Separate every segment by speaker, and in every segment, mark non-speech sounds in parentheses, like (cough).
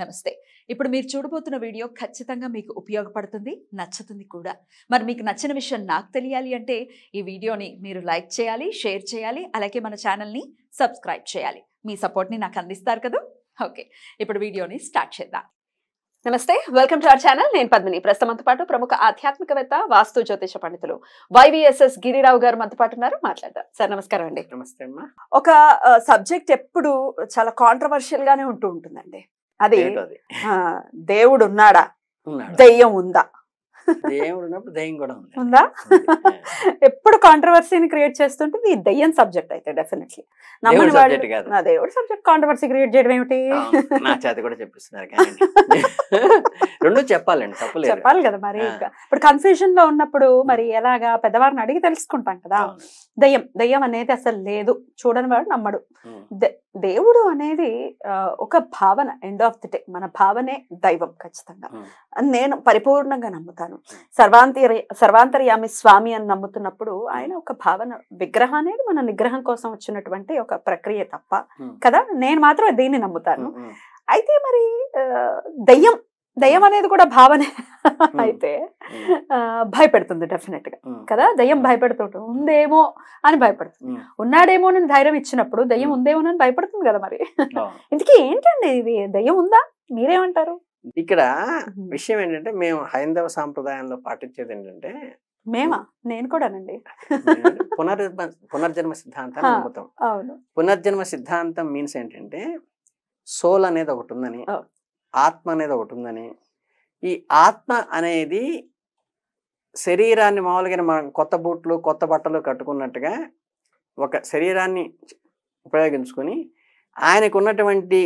Speaker 1: నమస్తే ఇప్పుడు మీరు చూడబోతున్న వీడియో ఖచ్చితంగా మీకు ఉపయోగపడుతుంది నచ్చుతుంది కూడా మరి మీకు నచ్చిన విషయం నాకు తెలియాలి అంటే ఈ వీడియోని మీరు లైక్ చేయాలి షేర్ చేయాలి అలాగే మన ఛానల్ని సబ్స్క్రైబ్ చేయాలి మీ సపోర్ట్ని నాకు అందిస్తారు కదా ఓకే ఇప్పుడు వీడియోని స్టార్ట్ చేద్దాం నమస్తే వెల్కమ్ టు అవర్ ఛానల్ నేను పద్మిని ప్రస్తుతం అంత పాటు ప్రముఖ ఆధ్యాత్మికవేత్త వాస్తు జ్యోతిష పండితులు వైవిఎస్ఎస్ గిరిరావు గారు మనతో పాటు ఉన్నారు మాట్లాడదాం సార్ నమస్కారం అండి నమస్తే అమ్మా ఒక సబ్జెక్ట్ ఎప్పుడు చాలా కాంట్రవర్షియల్ గానే ఉంటూ ఉంటుందండి అది (laughs) దేవుడు ఉన్నాడా దయ్యం ఉందా దయ్యం కూడా ఉందా ఎప్పుడు కాంట్రవర్సీని క్రియేట్ చేస్తుంటే ఈ దయ్యం సబ్జెక్ట్ అయితే డెఫినెట్లీ నమ్మని వాడు నా దేవుడు సబ్జెక్ట్ కాంట్రవర్సీ క్రియేట్ చేయడం ఏమిటి
Speaker 2: కూడా చెప్పిస్తున్నారు (laughs) రెండు చెప్పాలండి తప్పలేదు చెప్పాలి కదా మరి
Speaker 1: ఇప్పుడు కన్ఫ్యూజన్ లో ఉన్నప్పుడు మరి ఎలాగా పెద్దవారిని అడిగి తెలుసుకుంటాం కదా దయ్యం దయ్యం అనేది అసలు లేదు చూడని వాడు నమ్మడు దేవుడు అనేది ఒక భావన ఎండ్ ఆఫ్ ది డే మన భావనే దైవం ఖచ్చితంగా అని నేను పరిపూర్ణంగా నమ్ముతాను సర్వాంతి సర్వాంతర్యామి స్వామి అని నమ్ముతున్నప్పుడు ఆయన ఒక భావన విగ్రహం అనేది మన నిగ్రహం కోసం వచ్చినటువంటి ఒక ప్రక్రియ తప్ప కదా నేను మాత్రం దీన్ని నమ్ముతాను అయితే మరి దయ్యం దయ్యం hmm. అనేది కూడా భావనే hmm. అయితే hmm. భయపెడుతుంది డెఫినెట్ గా కదా దయ్యం భయపెడుతుంటుంది ఉందేమో అని భయపడుతుంది ఉన్నాడేమో అని ధైర్యం ఇచ్చినప్పుడు దయ్యం ఉందేమో అని భయపడుతుంది కదా మరి (laughs) ఇందుకే ఏంటండి ఇది దయ్యం ఉందా మీరేమంటారు
Speaker 2: ఇక్కడ విషయం ఏంటంటే మేము హైందవ సాంప్రదాయంలో పాటించేది ఏంటంటే మేమా
Speaker 1: నేను కూడానండి
Speaker 2: (laughs) పునర్ పునర్జన్మ సిద్ధాంతాన్ని నమ్ముతాం పునర్జన్మ సిద్ధాంతం మీన్స్ ఏంటంటే సోల్ అనేది ఒకటి ఉందని ఆత్మ అనేది ఒకటి ఉందని ఈ ఆత్మ అనేది శరీరాన్ని మామూలుగా మనం కొత్త బూట్లు కొత్త బట్టలు కట్టుకున్నట్టుగా ఒక శరీరాన్ని ఉపయోగించుకొని ఆయనకు ఉన్నటువంటి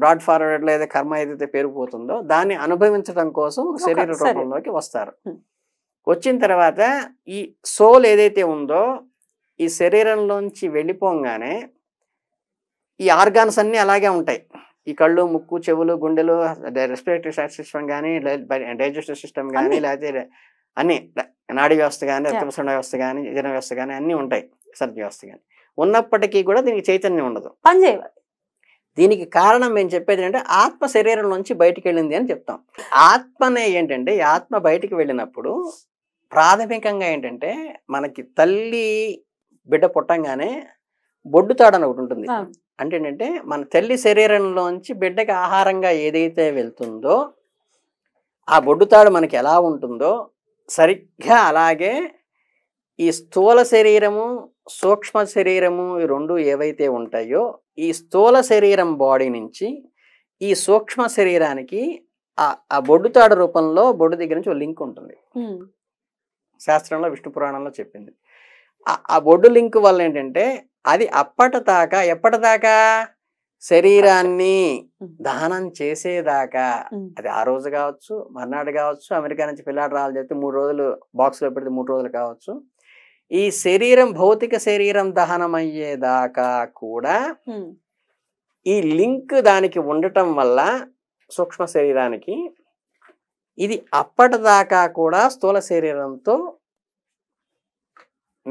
Speaker 2: బ్రాడ్ ఫార్వర్డ్ లేదా కర్మ ఏదైతే పేరుపోతుందో దాన్ని అనుభవించడం కోసం శరీర రూపంలోకి వస్తారు వచ్చిన తర్వాత ఈ సోల్ ఏదైతే ఉందో ఈ శరీరంలోంచి వెళ్ళిపోగానే ఈ ఆర్గాన్స్ అన్నీ అలాగే ఉంటాయి ఈ కళ్ళు ముక్కు చెవులు గుండెలు రెస్పిరేటరీ సిస్టమ్ కానీ డైజెస్టివ్ సిస్టమ్ కానీ లేకపోతే అన్ని నాడీ వ్యవస్థ కానీ రక్తపసరణ వ్యవస్థ కానీ జన వ్యవస్థ కానీ అన్నీ ఉంటాయి సర్జ వ్యవస్థ కానీ ఉన్నప్పటికీ కూడా దీనికి చైతన్యం ఉండదు పనిచేయాలి దీనికి కారణం మేము చెప్పేది ఏంటంటే ఆత్మ శరీరం నుంచి బయటికి వెళ్ళింది అని చెప్తాం ఆత్మనే ఏంటంటే ఆత్మ బయటికి వెళ్ళినప్పుడు ప్రాథమికంగా ఏంటంటే మనకి తల్లి బిడ్డ పుట్టంగానే బొడ్డు తాడని ఒకటి ఉంటుంది అంటే ఏంటంటే మన తల్లి శరీరంలోంచి బిడ్డకి ఆహారంగా ఏదైతే వెళ్తుందో ఆ బొడ్డుతాడు మనకి ఎలా ఉంటుందో సరిగ్గా అలాగే ఈ స్థూల శరీరము సూక్ష్మ శరీరము ఈ రెండు ఏవైతే ఉంటాయో ఈ స్థూల శరీరం బాడీ నుంచి ఈ సూక్ష్మ శరీరానికి ఆ బొడ్డుతాడు రూపంలో బొడ్డు దగ్గర నుంచి ఒక లింక్ ఉంటుంది శాస్త్రంలో విష్ణు పురాణంలో చెప్పింది ఆ బొడ్డు లింక్ వల్ల ఏంటంటే అది అప్పటిదాకా ఎప్పటిదాకా శరీరాన్ని దానం చేసేదాకా అది ఆ రోజు కావచ్చు మర్నాడు కావచ్చు అమెరికా నుంచి పిల్లాడు రావాలి చెప్తే మూడు రోజులు బాక్స్లో పెడితే మూడు రోజులు కావచ్చు ఈ శరీరం భౌతిక శరీరం దహనం అయ్యేదాకా కూడా ఈ లింక్ దానికి ఉండటం వల్ల సూక్ష్మ శరీరానికి ఇది అప్పటిదాకా కూడా స్థూల శరీరంతో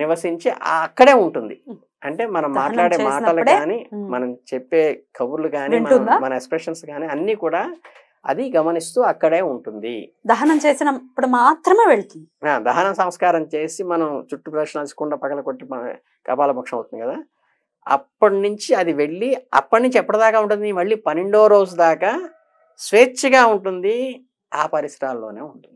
Speaker 2: నివసించి అక్కడే ఉంటుంది అంటే మనం మాట్లాడే మాటలు కానీ మనం చెప్పే కబుర్లు కానీ మన ఎక్స్ప్రెషన్స్ కానీ అన్ని కూడా అది గమనిస్తూ అక్కడే ఉంటుంది దహనం చేసినప్పుడు మాత్రమే వెళ్తుంది దహన సంస్కారం చేసి మనం చుట్టూ ప్రదర్శనకుండా పగల కొట్టి కపాల పక్షం అవుతుంది కదా అప్పటి నుంచి అది వెళ్ళి అప్పటి నుంచి ఎప్పటిదాకా ఉంటుంది మళ్ళీ పన్నెండో రోజు దాకా స్వేచ్ఛగా ఉంటుంది ఆ పరిసరాల్లోనే ఉంటుంది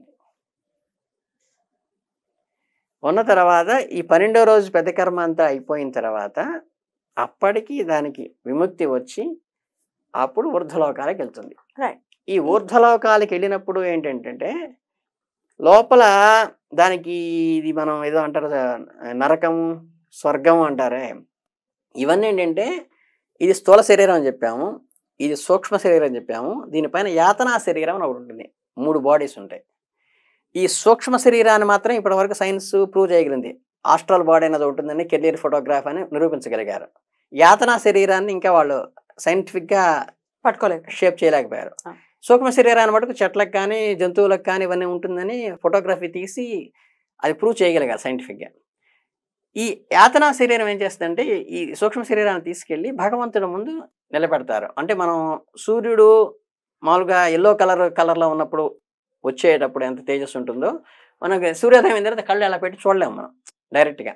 Speaker 2: ఉన్న తర్వాత ఈ పన్నెండో రోజు పెద్ద కర్మ అంతా అయిపోయిన తర్వాత అప్పటికి దానికి విముక్తి వచ్చి అప్పుడు ఊర్ధ్వలోకాలకు వెళ్తుంది ఈ ఊర్ధ్వలోకాలకు వెళ్ళినప్పుడు ఏంటంటే లోపల దానికి ఇది మనం ఏదో అంటారు నరకము స్వర్గం అంటారే ఇవన్నీ ఏంటంటే ఇది స్థూల శరీరం అని చెప్పాము ఇది సూక్ష్మ శరీరం అని చెప్పాము దీనిపైన యాతనా శరీరం అని ఒకటి ఉంటుంది మూడు బాడీస్ ఉంటాయి ఈ సూక్ష్మ శరీరాన్ని మాత్రం ఇప్పటివరకు సైన్స్ ప్రూవ్ చేయగలిగింది ఆస్ట్రల్ బాడీ అనేది ఉంటుందని కెరీర్ ఫోటోగ్రాఫ్ అని నిరూపించగలిగారు యాతనా శరీరాన్ని ఇంకా వాళ్ళు సైంటిఫిక్గా పట్టుకోలేదు షేప్ చేయలేకపోయారు సూక్ష్మ శరీరాన్ని మటుకు చెట్లకు కానీ జంతువులకు కానీ ఇవన్నీ ఉంటుందని ఫోటోగ్రఫీ తీసి అది ప్రూవ్ చేయగలిగారు సైంటిఫిక్గా ఈ యాతనా శరీరం ఏం చేస్తుందంటే ఈ సూక్ష్మ శరీరాన్ని తీసుకెళ్ళి భగవంతుడి ముందు నిలబెడతారు అంటే మనం సూర్యుడు మామూలుగా ఎల్లో కలర్ కలర్లో ఉన్నప్పుడు వచ్చేటప్పుడు ఎంత తేజస్సు ఉంటుందో మనకి సూర్యోదయం అయిన తర్వాత కళ్ళు ఎలా పెట్టి చూడలేము మనం డైరెక్ట్గా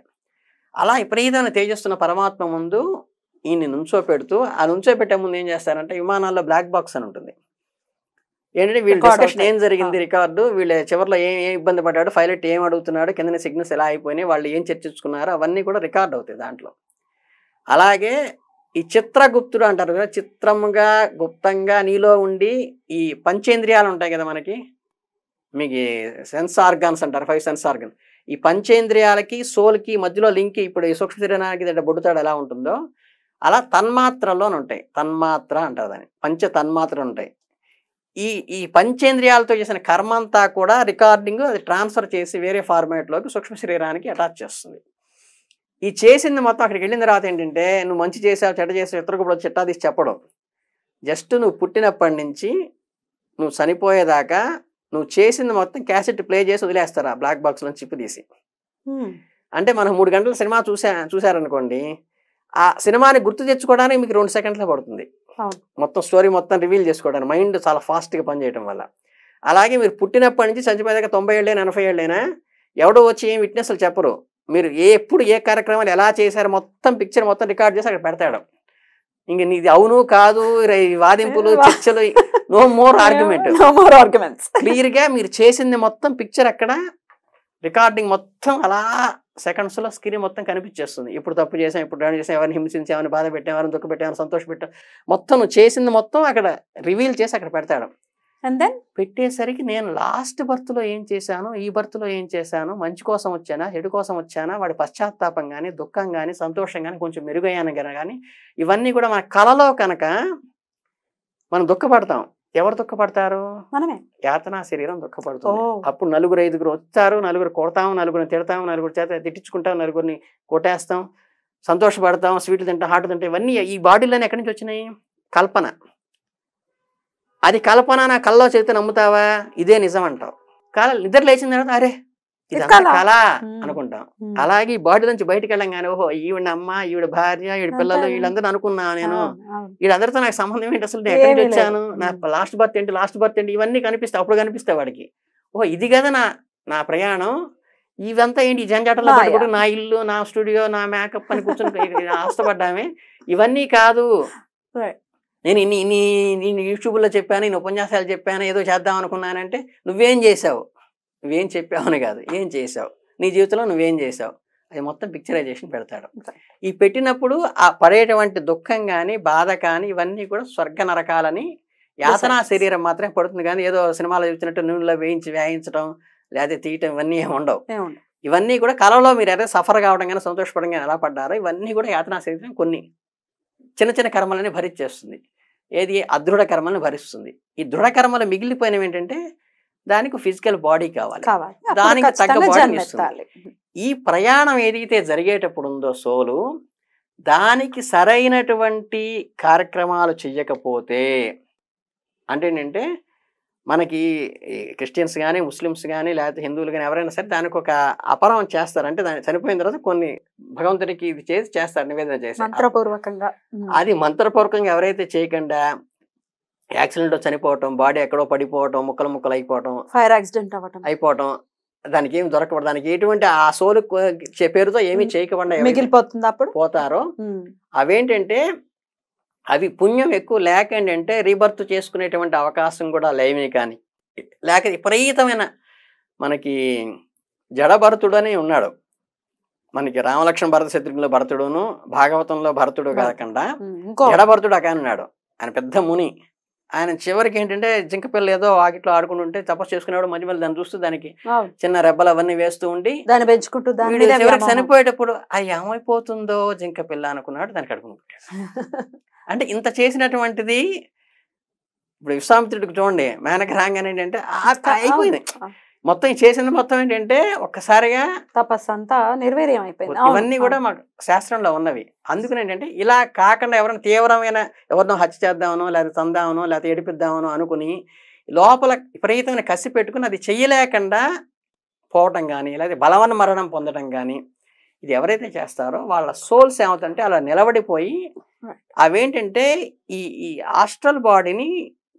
Speaker 2: అలా విపరీతమైన తేజస్సున్న పరమాత్మ ముందు ఈయన్ని నుంచో పెడుతూ ఆ నుంచో పెట్టే ముందు ఏం చేస్తారంటే విమానాల్లో బ్లాక్ బాక్స్ అని ఉంటుంది ఏంటంటే వీళ్ళు డిస్కషన్ ఏం జరిగింది రికార్డు వీళ్ళ చివరిలో ఏం ఏ ఇబ్బంది పడ్డాడు పైలట్ ఏం అడుగుతున్నాడు కింద సిగ్నల్స్ ఎలా అయిపోయినాయి వాళ్ళు ఏం చర్చించుకున్నారు అవన్నీ కూడా రికార్డు అవుతాయి దాంట్లో అలాగే ఈ చిత్రగుప్తుడు అంటారు కదా చిత్రముగా గుప్తంగా నీలో ఉండి ఈ పంచేంద్రియాలు ఉంటాయి కదా మనకి మీకు సెన్స్ ఆర్గాన్స్ అంటారు ఫైవ్ సెన్స్ ఆర్గన్ ఈ పంచేంద్రియాలకి సోల్కి మధ్యలో లింక్ ఇప్పుడు ఈ సూక్ష్మ శరీరానికి దగ్గర బొడ్డుతాడు ఎలా ఉంటుందో అలా తన్మాత్రలోనే ఉంటాయి తన్మాత్ర అంటారు దాన్ని పంచ తన్మాత్రలు ఉంటాయి ఈ ఈ పంచేంద్రియాలతో చేసిన కర్మ అంతా కూడా రికార్డింగ్ అది ట్రాన్స్ఫర్ చేసి వేరే ఫార్మాట్లోకి సూక్ష్మ శరీరానికి అటాచ్ చేస్తుంది ఈ చేసింది మొత్తం అక్కడికి వెళ్ళిన తర్వాత ఏంటంటే నువ్వు మంచి చేసావు చెడ్డ చేసావు ఇతరులకు కూడా చెట్టా తీసి చెప్పడం జస్ట్ నువ్వు పుట్టినప్పటి నుంచి నువ్వు చనిపోయేదాకా నువ్వు చేసింది మొత్తం క్యాసెట్ ప్లే చేసి వదిలేస్తారు ఆ బ్లాక్ బాక్స్ లో చిప్పు తీసి అంటే మనం మూడు గంటల సినిమా చూసా చూసారనుకోండి ఆ సినిమాని గుర్తు తెచ్చుకోవడానికి మీకు రెండు సెకండ్లో పడుతుంది మొత్తం స్టోరీ మొత్తం రివీల్ చేసుకోవడానికి మైండ్ చాలా ఫాస్ట్గా పనిచేయడం వల్ల అలాగే మీరు పుట్టినప్పటి నుంచి చచ్చిపోయేదాకా తొంభై ఏళ్ళైనా ఎనభై ఏళ్ళైనా ఎవడో వచ్చి ఏం విట్నెస్లు చెప్పరు మీరు ఏ ఎప్పుడు ఏ కార్యక్రమాలు ఎలా చేశారు మొత్తం పిక్చర్ మొత్తం రికార్డ్ చేసి అక్కడ పెడతాడు ఇంక నీది అవును కాదు వాదింపులు చర్చలు no more argument no more arguments క్లియర్గా మీరు చేసింది మొత్తం పిక్చర్ అక్కడ రికార్డింగ్ మొత్తం అలా సెకండ్స్లో స్క్రీన్ మొత్తం కనిపించేస్తుంది ఇప్పుడు తప్పు చేసాం ఇప్పుడు డ్రైవ్ చేసాం ఎవరిని ఎవరిని బాధ పెట్టాం ఎవరిని దుఃఖ పెట్టామని సంతోష పెట్టాం మొత్తం నువ్వు చేసింది మొత్తం అక్కడ రివీల్ చేసి అక్కడ పెడతాడు అండ్ దెన్ పెట్టేసరికి నేను లాస్ట్ బర్త్లో ఏం చేశాను ఈ బర్త్లో ఏం చేశాను మంచి కోసం వచ్చానా హెడ్ కోసం వచ్చానా వాడి పశ్చాత్తాపం కానీ దుఃఖం కానీ సంతోషం కానీ కొంచెం మెరుగయ్యాను కానీ ఇవన్నీ కూడా మన కళలో కనుక మనం దుఃఖపడతాం ఎవరు దుఃఖపడతారు మనమే యాతనా శరీరం దుఃఖపడుతుంది అప్పుడు నలుగురు ఐదుగురు వచ్చారు నలుగురు కొడతాం నలుగురిని తిడతాం నలుగురు చేత తిట్టించుకుంటాం నలుగురిని కొట్టేస్తాం సంతోషపడతాం స్వీట్లు తింటాం హాట్ తింటాం ఇవన్నీ ఈ బాడీలోనే ఎక్కడి నుంచి వచ్చినాయి కల్పన అది కల్పన నా కల్లో చెబితే నమ్ముతావా ఇదే నిజం అంటావు కళ నిద్ర లేచిన తర్వాత అరే
Speaker 1: ఇది కళ అనుకుంటాం
Speaker 2: అలాగే ఈ బాడీ నుంచి బయటకు కానీ ఓహో ఈవిడ అమ్మ ఈవిడ భార్య ఈవిడ పిల్లలు వీళ్ళందరూ అనుకున్నా నేను వీళ్ళందరితో నాకు సంబంధం ఏంటి అసలు ఎక్కడికి వచ్చాను నా లాస్ట్ బర్త్ ఏంటి లాస్ట్ బర్త్ ఏంటి ఇవన్నీ కనిపిస్తాయి అప్పుడు కనిపిస్తాయి వాడికి ఓహో ఇది కదా నా నా ప్రయాణం ఇవంతా ఏంటి జంజాటంలో నా ఇల్లు నా స్టూడియో నా మేకప్ అని కూర్చొని (laughs) ఆశపడ్డామే ఇవన్నీ కాదు నేను ఇన్ని ఇన్ని నేను యూట్యూబ్లో చెప్పాను ఇన్ని ఉపన్యాసాలు చెప్పాను ఏదో చేద్దాం అనుకున్నానంటే నువ్వేం చేసావు నువ్వేం చెప్పావని కాదు ఏం చేసావు నీ జీవితంలో నువ్వేం చేసావు అది మొత్తం పిక్చరైజేషన్ పెడతాడు ఈ పెట్టినప్పుడు ఆ పడేటువంటి దుఃఖం కానీ బాధ కానీ ఇవన్నీ కూడా స్వర్గ నరకాలని యాతనా శరీరం మాత్రమే పడుతుంది కానీ ఏదో సినిమాలో చూసినట్టు నూనెలో వేయించి వేయించడం లేదా తీయటం ఇవన్నీ ఉండవు ఇవన్నీ కూడా కాలంలో మీరు అయితే సఫర్ కావడం కానీ సంతోషపడడం కానీ ఎలా పడ్డారో ఇవన్నీ కూడా యాతనా శరీరం కొన్ని చిన్న చిన్న కర్మలని భరించేస్తుంది ఏది అదృఢ కర్మలను భరిస్తుంది ఈ దృఢ కర్మలు మిగిలిపోయినవి ఏంటంటే దానికి ఫిజికల్ బాడీ కావాలి దానికి తగ్గ బాడీ ఈ ప్రయాణం ఏదైతే జరిగేటప్పుడు ఉందో సోలు దానికి సరైనటువంటి కార్యక్రమాలు చేయకపోతే అంటే ఏంటంటే మనకి క్రిస్టియన్స్ కానీ ముస్లిమ్స్ కానీ లేకపోతే హిందువులు కానీ ఎవరైనా సరే దానికి ఒక అపరం చేస్తారు అంటే దాన్ని చనిపోయిన తర్వాత కొన్ని భగవంతునికి ఇది చేసి చేస్తారు నివేదన చేసి మంత్రపూర్వకంగా అది మంత్రపూర్వకంగా ఎవరైతే చేయకుండా యాక్సిడెంట్ చనిపోవటం బాడీ ఎక్కడో పడిపోవటం ముక్కలు ముక్కలు అయిపోవటం ఫైర్ యాక్సిడెంట్ అవ్వటం అయిపోవటం దానికి ఏమి దొరకబడదు దానికి ఎటువంటి ఆ సోలు పేరుతో ఏమి చేయకుండా మిగిలిపోతుంది అప్పుడు పోతారు అవేంటంటే అవి పుణ్యం ఎక్కువ లేక అంటే రీబర్త్ చేసుకునేటువంటి అవకాశం కూడా లేవి కానీ లేక విపరీతమైన మనకి జడభరతుడు అని ఉన్నాడు మనకి రామలక్ష్మణ భరత శత్రుఘ్నలో భరతుడును భాగవతంలో భరతుడు కాకుండా జడభరతుడు అక ఉన్నాడు ఆయన పెద్ద ముని ఆయన చివరికి ఏంటంటే జింకపిల్ల ఏదో వాకిట్లో ఆడుకుంటుంటే తపస్సు చేసుకునేవాడు మధ్య మళ్ళీ దాన్ని చూస్తూ దానికి చిన్న రెబ్బలు అవన్నీ వేస్తూ ఉండి దాన్ని పెంచుకుంటూ చనిపోయేటప్పుడు అది ఏమైపోతుందో జింకపిల్ల అనుకున్నాడు దానికి అడుగును (laughs) అంటే ఇంత చేసినటువంటిది ఇప్పుడు విశ్వామిత్రుడికి చూడండి మేనక రాగానే ఏంటంటే అయిపోయింది మొత్తం చేసింది మొత్తం ఏంటంటే ఒక్కసారిగా తపస్సు అంతా నిర్వీర్యం అయిపోయింది ఇవన్నీ కూడా మాకు శాస్త్రంలో ఉన్నవి అందుకని ఏంటంటే ఇలా కాకుండా ఎవరైనా తీవ్రమైన ఎవరినో హత్య చేద్దామనో లేకపోతే తందామనో లేకపోతే ఏడిపిద్దామనో అనుకుని లోపల విపరీతమైన కసి పెట్టుకుని అది చెయ్యలేకుండా పోవటం కానీ లేకపోతే బలవన్న మరణం పొందడం కానీ ఇది ఎవరైతే చేస్తారో వాళ్ళ సోల్స్ ఏమవుతుంటే అలా నిలబడిపోయి అవేంటంటే ఈ ఈ ఆస్ట్రల్ బాడీని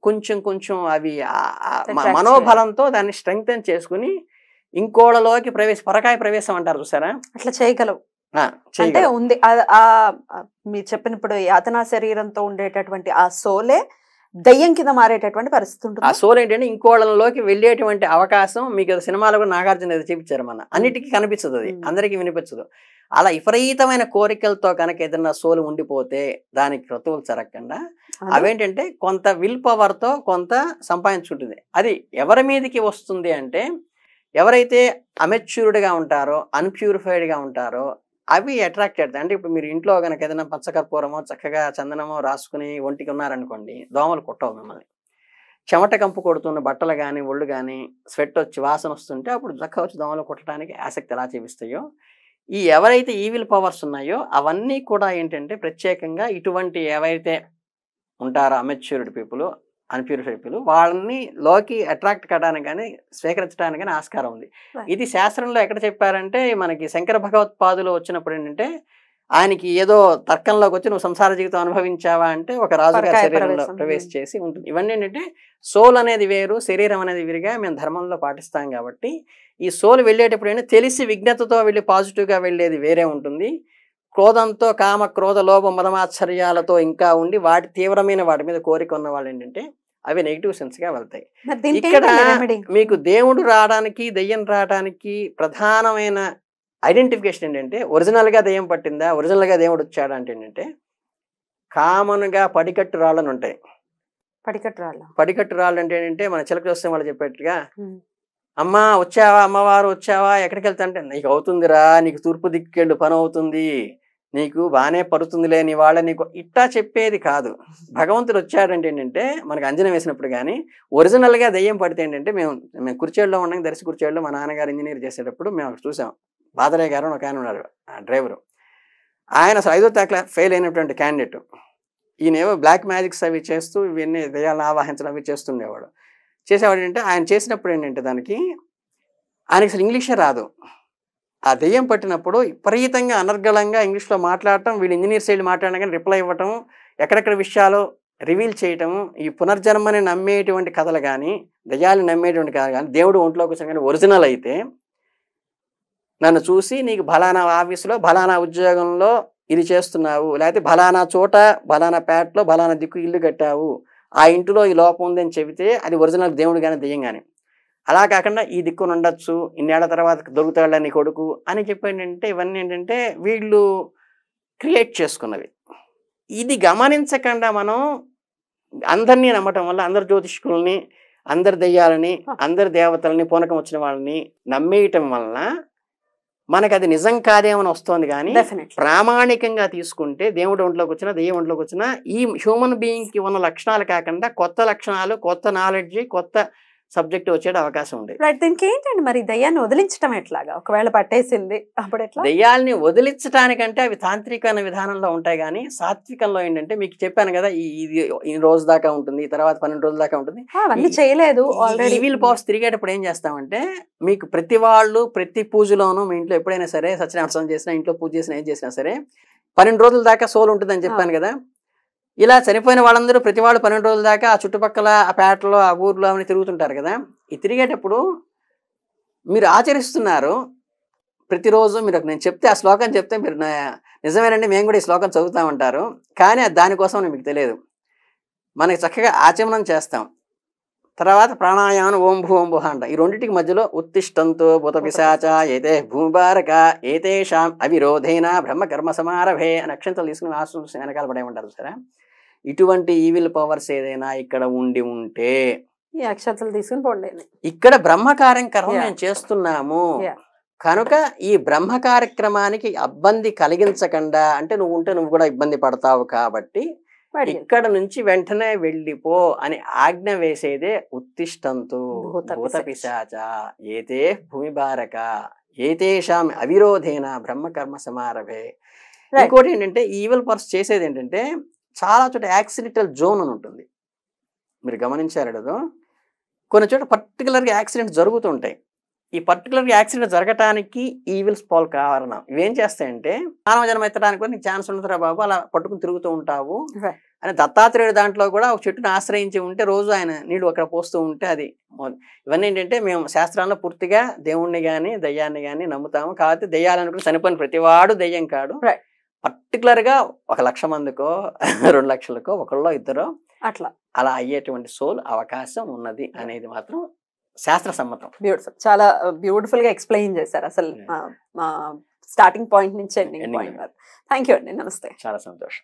Speaker 2: కొంచెం కొంచెం అవి మనోబలంతో దాన్ని స్ట్రెంగ్ చేసుకుని ఇంకోళ్ళలోకి ప్రవేశ పరకాయ ప్రవేశం అంటారు చూసారా అట్లా చేయగలవు అంటే
Speaker 1: ఉంది మీరు చెప్పినప్పుడు యాతనా శరీరంతో ఉండేటటువంటి ఆ సోలే దయ్యం కింద మారేటటువంటి పరిస్థితి ఉంటుంది
Speaker 2: ఆ సోల్ ఏంటంటే ఇంకోళ్ళలోకి వెళ్ళేటువంటి అవకాశం మీకు సినిమాలో కూడా నాగార్జున చూపించారు మన అన్నిటికీ కనిపించదు అది అందరికీ వినిపించదు అలా విపరీతమైన కోరికలతో కనుక ఏదైనా సోలు ఉండిపోతే దానికి క్రతువులు జరగకుండా అవేంటంటే కొంత విల్ పవర్తో కొంత సంపాదించుకుంటుంది అది ఎవరి మీదకి వస్తుంది అంటే ఎవరైతే అమెచ్యూర్డ్గా ఉంటారో అన్ప్యూరిఫైడ్గా ఉంటారో అవి అట్రాక్టెడ్ అంటే ఇప్పుడు మీరు ఇంట్లో కనుక ఏదైనా పచ్చకర్పూరమో చక్కగా చందనమో రాసుకుని ఒంటికి ఉన్నారనుకోండి దోమలు కుట్టవు మిమ్మల్ని చెమట కంపు కొడుతున్న బట్టలు కానీ ఒళ్ళు కానీ స్వెట్ వచ్చి వాసన వస్తుంటే అప్పుడు చక్క వచ్చి దోమలు కుట్టడానికి ఆసక్తి ఎలా చూపిస్తాయో ఈ ఎవరైతే ఈవిల్ పవర్స్ ఉన్నాయో అవన్నీ కూడా ఏంటంటే ప్రత్యేకంగా ఇటువంటి ఏవైతే ఉంటారో అమెచ్యూర్డ్ పీపుల్ అన్ప్యూర్ సభ్యులు వాళ్ళని లోకి అట్రాక్ట్ కావడానికి కానీ స్వీకరించడానికి కానీ ఆస్కారం ఉంది ఇది శాస్త్రంలో ఎక్కడ చెప్పారంటే మనకి శంకర భగవత్పాదులు వచ్చినప్పుడు ఏంటంటే ఆయనకి ఏదో తర్కంలోకి వచ్చి నువ్వు సంసార జీవితం అనుభవించావా అంటే ఒక రాజు శరీరంలో ప్రవేశ hmm. చేసి ఉంటుంది ఇవన్నీ ఏంటంటే సోల్ అనేది వేరు శరీరం అనేది వేరుగా మేము ధర్మంలో పాటిస్తాం కాబట్టి ఈ సోల్ వెళ్ళేటప్పుడు ఏంటంటే తెలిసి విజ్ఞతతో వెళ్ళి పాజిటివ్గా వెళ్ళేది వేరే ఉంటుంది క్రోధంతో కామ క్రోధ లోభ మదమాశ్చర్యాలతో ఇంకా ఉండి వాటి తీవ్రమైన వాటి మీద కోరిక ఉన్న వాళ్ళు ఏంటంటే అవి నెగిటివ్ సెన్స్గా వెళ్తాయి ఇక్కడ మీకు దేవుడు రావడానికి దెయ్యం రావడానికి ప్రధానమైన ఐడెంటిఫికేషన్ ఏంటంటే ఒరిజినల్గా దెయ్యం పట్టిందా ఒరిజినల్గా దేవుడు వచ్చాడు అంటే ఏంటంటే కామన్గా పడికట్టు రాళ్ళని ఉంటాయి పడికట్టు రాళ్ళు పడికట్టు రాళ్ళు అంటే ఏంటంటే మన చిలక చూస్తే వాళ్ళు చెప్పేట్టుగా అమ్మ వచ్చావా అమ్మవారు వచ్చావా ఎక్కడికి వెళ్తా అంటే నీకు అవుతుందిరా నీకు తూర్పు వెళ్ళి పని అవుతుంది నీకు బాగానే పడుతుందిలే నీ వాళ్ళ నీకు ఇట్టా చెప్పేది కాదు భగవంతుడు వచ్చాడంటే ఏంటంటే మనకు అంజనం వేసినప్పుడు కానీ ఒరిజినల్గా దయ్యం పడితే ఏంటంటే మేము మేము కుర్చేళ్ళలో ఉన్నాం దర్శి కుర్చేళ్ళలో మా నాన్నగారు ఇంజనీర్ చేసేటప్పుడు మేము చూసాం బాదరే గారు ఒక ఆయన ఉన్నారు ఆ డ్రైవరు ఆయన అసలు ఐదో తాకల ఫెయిల్ అయినటువంటి క్యాండిడేట్ ఈయనేవో బ్లాక్ మ్యాజిక్స్ అవి చేస్తూ ఇవన్నీ దయాలను ఆవాహించడం అవి చేస్తుండేవాడు చేసేవాడు ఏంటంటే ఆయన చేసినప్పుడు ఏంటంటే దానికి ఆయనకి అసలు ఇంగ్లీషే రాదు ఆ దెయ్యం పట్టినప్పుడు విపరీతంగా అనర్గళంగా ఇంగ్లీష్లో మాట్లాడటం వీళ్ళు ఇంజనీర్ సైడ్ మాట్లాడడం కానీ రిప్లై ఇవ్వటం ఎక్కడెక్కడ విషయాలు రివీల్ చేయటము ఈ పునర్జన్మని నమ్మేటువంటి కథలు కానీ దయ్యాలు నమ్మేటువంటి కథలు కానీ దేవుడు ఒంట్లోకి వచ్చిన కానీ ఒరిజినల్ అయితే నన్ను చూసి నీకు బలానా ఆఫీసులో బలానా ఉద్యోగంలో ఇది చేస్తున్నావు లేకపోతే బలానా చోట బలానా ప్యాట్లో బలానా దిక్కు ఇల్లు కట్టావు ఆ ఇంటిలో ఈ లోపం ఉందని చెబితే అది ఒరిజినల్ దేవుడు కానీ దెయ్యం కానీ అలా కాకుండా ఈ దిక్కున ఉండొచ్చు ఇన్నేళ్ల తర్వాత దొరుకుతాడని కొడుకు అని చెప్పి ఏంటంటే ఇవన్నీ ఏంటంటే వీళ్ళు క్రియేట్ చేసుకున్నవి ఇది గమనించకుండా మనం అందరినీ నమ్మటం వల్ల అందరు జ్యోతిష్కుల్ని అందరి దెయ్యాలని అందరి దేవతలని పూనకం వచ్చిన వాళ్ళని నమ్మేయటం వలన మనకు అది నిజం కాదేమని వస్తుంది కానీ ప్రామాణికంగా తీసుకుంటే దేవుడు ఒంట్లోకి వచ్చినా దెయ్యం ఒంట్లోకి వచ్చినా ఈ హ్యూమన్ బీయింగ్కి ఉన్న లక్షణాలు కాకుండా కొత్త లక్షణాలు కొత్త నాలెడ్జ్ కొత్త సబ్జెక్ట్ వచ్చే అవకాశం ఉంది
Speaker 1: దీనికి ఏంటండి మరి దయ్యాన్ని వదిలించడం ఎట్లాగా ఒకవేళ పట్టేసింది అప్పుడు ఎట్లా దయ్యాల్ని
Speaker 2: వదిలించడానికంటే అవి తాంత్రికమైన విధానంలో ఉంటాయి కానీ సాత్వికంలో ఏంటంటే మీకు చెప్పాను కదా ఇది ఈ రోజు దాకా ఉంటుంది తర్వాత పన్నెండు రోజుల దాకా ఉంటుంది అవన్నీ చేయలేదు ఆల్రెడీ ఈవిల్ బాక్స్ తిరిగేటప్పుడు ఏం చేస్తామంటే మీకు ప్రతి వాళ్ళు ప్రతి పూజలోనూ మీ ఇంట్లో ఎప్పుడైనా సరే సత్యనారాయణ స్వామి చేసినా ఇంట్లో పూజ చేసినా ఏం చేసినా సరే పన్నెండు రోజుల దాకా సోల్ ఉంటుందని చెప్పాను కదా ఇలా చనిపోయిన వాళ్ళందరూ ప్రతి వాళ్ళు పన్నెండు రోజుల దాకా ఆ చుట్టుపక్కల ఆ పేటలో ఆ ఊర్లో అవన్నీ తిరుగుతుంటారు కదా ఈ తిరిగేటప్పుడు మీరు ఆచరిస్తున్నారు ప్రతిరోజు మీరు నేను చెప్తే ఆ శ్లోకం చెప్తే మీరు నిజమేనండి మేము కూడా ఈ శ్లోకం చదువుతామంటారు కానీ దానికోసం మీకు తెలియదు మనకి చక్కగా ఆచమనం చేస్తాం తర్వాత ప్రాణాయామం ఓం భూ ఓం భూహ అంట ఈ రెండింటికి మధ్యలో ఉత్తిష్టంతో బుత పిశాచ ఏతే భూమిబారక ఏతేషాం అవిరోధైన బ్రహ్మకర్మ సమారభే అని అక్షంతలు తీసుకుని ఆశ్రమం వెనకాల పడే ఉంటారు సరే ఇటువంటి ఈవిల్ పవర్స్ ఏదైనా ఇక్కడ ఉండి ఉంటే
Speaker 1: ఈ అక్షతలు తీసుకుని పోండి
Speaker 2: ఇక్కడ బ్రహ్మ కార్యక్రమం మేము చేస్తున్నాము కనుక ఈ బ్రహ్మ కార్యక్రమానికి ఇబ్బంది కలిగించకుండా అంటే నువ్వు ఉంటే నువ్వు కూడా ఇబ్బంది పడతావు కాబట్టి ఇక్కడ నుంచి వెంటనే వెళ్ళిపో అని ఆజ్ఞ వేసేదే ఉత్తిష్టంతు భూత పిశాచ ఏతే భూమిభారక ఏతేషాం అవిరోధేన బ్రహ్మకర్మ సమారభే ఇంకోటి ఏంటంటే ఈవెల్ పర్స్ చేసేది ఏంటంటే చాలా చోట యాక్సిడెంటల్ జోన్ అని ఉంటుంది మీరు గమనించారు కొన్ని చోట పర్టికులర్గా యాక్సిడెంట్ జరుగుతుంటాయి ఈ పర్టికులర్ యాక్సిడెంట్ జరగటానికి ఈవిల్స్ పాల్ కారణం ఇవేం చేస్తాయంటే మానవ జన్మ ఎత్తడానికి కూడా నీకు ఛాన్స్ ఉండదురా బాబు అలా పట్టుకుని తిరుగుతూ ఉంటావు అని దత్తాత్రేయుడు దాంట్లో కూడా ఒక చెట్టును ఆశ్రయించి ఉంటే రోజు ఆయన నీళ్ళు అక్కడ పోస్తూ ఉంటే అది ఇవన్నీ ఏంటంటే మేము శాస్త్రాల్లో పూర్తిగా దేవుణ్ణి కానీ దయ్యాన్ని కానీ నమ్ముతాము కాబట్టి దయ్యాలను కూడా చనిపోయిన ప్రతివాడు దయ్యం కాడు పర్టికులర్గా ఒక లక్ష మందికో (laughs) రెండు లక్షలకో ఒకళ్ళో ఇద్దరు అట్లా అలా అయ్యేటువంటి సోల్ అవకాశం ఉన్నది అనేది మాత్రం శాస్త్ర సమ్మతం
Speaker 1: బ్యూటిఫుల్ చాలా బ్యూటిఫుల్ గా ఎక్స్ప్లెయిన్ చేశారు అసలు స్టార్టింగ్ పాయింట్ నుంచి ఎండింగ్ పాయింట్ థ్యాంక్ యూ అండి నమస్తే చాలా సంతోషం